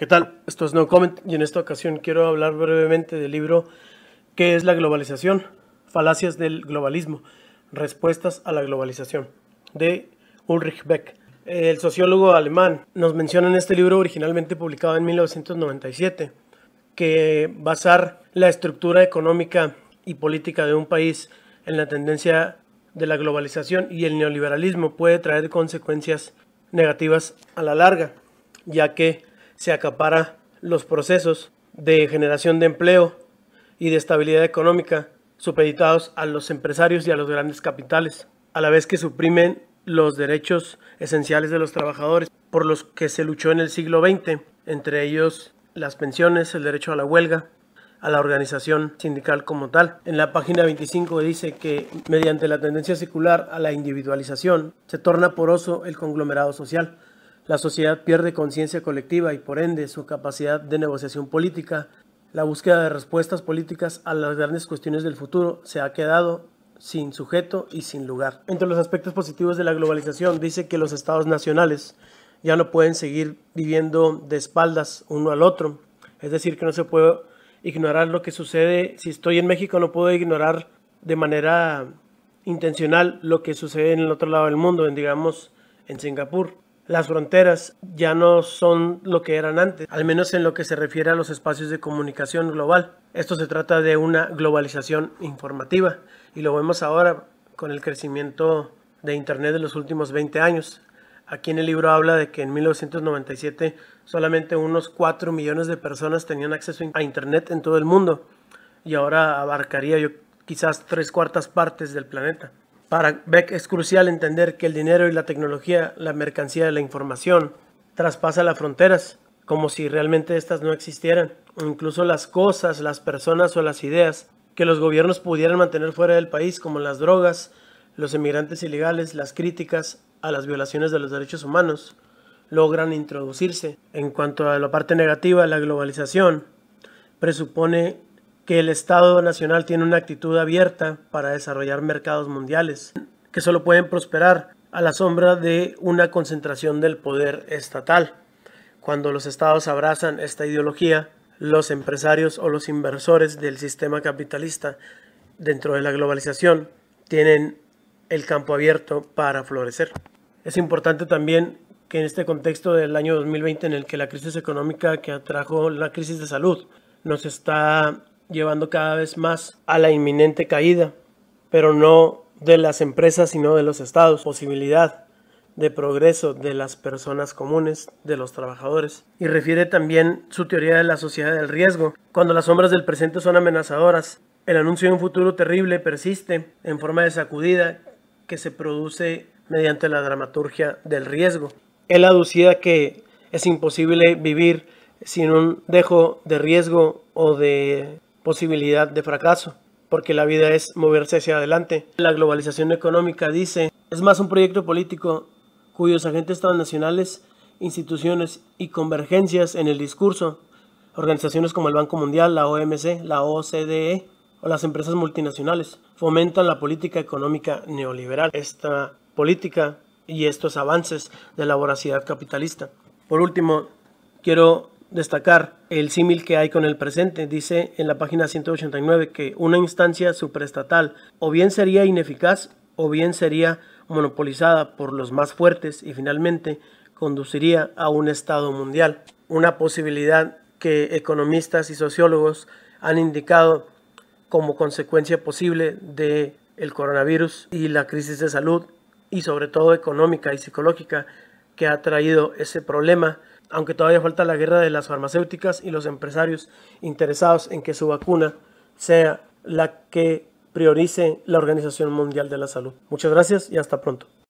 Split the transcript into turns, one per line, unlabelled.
¿Qué tal? Esto es No Comment y en esta ocasión quiero hablar brevemente del libro ¿Qué es la globalización? Falacias del globalismo, respuestas a la globalización de Ulrich Beck. El sociólogo alemán nos menciona en este libro originalmente publicado en 1997 que basar la estructura económica y política de un país en la tendencia de la globalización y el neoliberalismo puede traer consecuencias negativas a la larga, ya que se acapara los procesos de generación de empleo y de estabilidad económica supeditados a los empresarios y a los grandes capitales, a la vez que suprimen los derechos esenciales de los trabajadores por los que se luchó en el siglo XX, entre ellos las pensiones, el derecho a la huelga, a la organización sindical como tal. En la página 25 dice que mediante la tendencia secular a la individualización se torna poroso el conglomerado social, la sociedad pierde conciencia colectiva y por ende su capacidad de negociación política. La búsqueda de respuestas políticas a las grandes cuestiones del futuro se ha quedado sin sujeto y sin lugar. Entre los aspectos positivos de la globalización dice que los estados nacionales ya no pueden seguir viviendo de espaldas uno al otro. Es decir, que no se puede ignorar lo que sucede. Si estoy en México no puedo ignorar de manera intencional lo que sucede en el otro lado del mundo, en, digamos en Singapur. Las fronteras ya no son lo que eran antes, al menos en lo que se refiere a los espacios de comunicación global. Esto se trata de una globalización informativa y lo vemos ahora con el crecimiento de Internet de los últimos 20 años. Aquí en el libro habla de que en 1997 solamente unos 4 millones de personas tenían acceso a Internet en todo el mundo y ahora abarcaría yo quizás tres cuartas partes del planeta. Para Beck es crucial entender que el dinero y la tecnología, la mercancía de la información traspasa las fronteras, como si realmente éstas no existieran. Incluso las cosas, las personas o las ideas que los gobiernos pudieran mantener fuera del país, como las drogas, los emigrantes ilegales, las críticas a las violaciones de los derechos humanos, logran introducirse. En cuanto a la parte negativa, la globalización presupone que el Estado Nacional tiene una actitud abierta para desarrollar mercados mundiales, que solo pueden prosperar a la sombra de una concentración del poder estatal. Cuando los estados abrazan esta ideología, los empresarios o los inversores del sistema capitalista dentro de la globalización tienen el campo abierto para florecer. Es importante también que en este contexto del año 2020 en el que la crisis económica que atrajo la crisis de salud nos está llevando cada vez más a la inminente caída, pero no de las empresas, sino de los estados. Posibilidad de progreso de las personas comunes, de los trabajadores. Y refiere también su teoría de la sociedad del riesgo. Cuando las sombras del presente son amenazadoras, el anuncio de un futuro terrible persiste en forma de sacudida que se produce mediante la dramaturgia del riesgo. Él aducía que es imposible vivir sin un dejo de riesgo o de posibilidad de fracaso, porque la vida es moverse hacia adelante. La globalización económica dice, es más un proyecto político cuyos agentes transnacionales, instituciones y convergencias en el discurso, organizaciones como el Banco Mundial, la OMC, la OCDE o las empresas multinacionales, fomentan la política económica neoliberal. Esta política y estos avances de la voracidad capitalista. Por último, quiero destacar el símil que hay con el presente. Dice en la página 189 que una instancia suprestatal o bien sería ineficaz o bien sería monopolizada por los más fuertes y finalmente conduciría a un Estado mundial. Una posibilidad que economistas y sociólogos han indicado como consecuencia posible de el coronavirus y la crisis de salud y sobre todo económica y psicológica que ha traído ese problema aunque todavía falta la guerra de las farmacéuticas y los empresarios interesados en que su vacuna sea la que priorice la Organización Mundial de la Salud. Muchas gracias y hasta pronto.